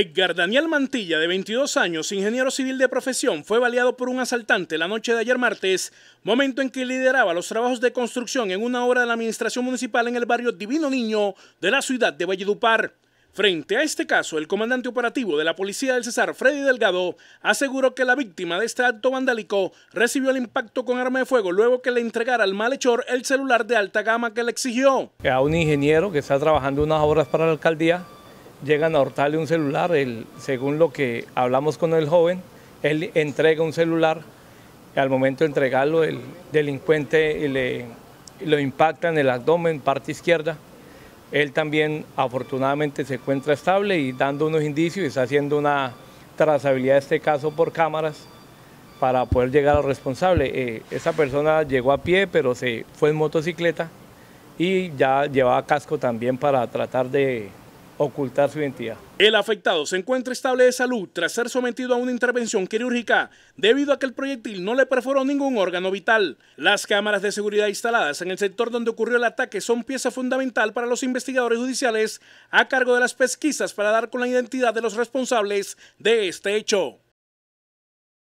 Edgar Daniel Mantilla, de 22 años, ingeniero civil de profesión, fue baleado por un asaltante la noche de ayer martes, momento en que lideraba los trabajos de construcción en una obra de la administración municipal en el barrio Divino Niño de la ciudad de Valledupar. Frente a este caso, el comandante operativo de la policía del Cesar, Freddy Delgado, aseguró que la víctima de este acto vandálico recibió el impacto con arma de fuego luego que le entregara al malhechor el celular de alta gama que le exigió. A un ingeniero que está trabajando unas obras para la alcaldía, llegan a hurtarle un celular, según lo que hablamos con el joven, él entrega un celular, al momento de entregarlo el delincuente le, lo impacta en el abdomen, parte izquierda, él también afortunadamente se encuentra estable y dando unos indicios y está haciendo una trazabilidad de este caso por cámaras para poder llegar al responsable. Eh, esa persona llegó a pie, pero se fue en motocicleta y ya llevaba casco también para tratar de ocultar su identidad. El afectado se encuentra estable de salud tras ser sometido a una intervención quirúrgica debido a que el proyectil no le perforó ningún órgano vital. Las cámaras de seguridad instaladas en el sector donde ocurrió el ataque son pieza fundamental para los investigadores judiciales a cargo de las pesquisas para dar con la identidad de los responsables de este hecho.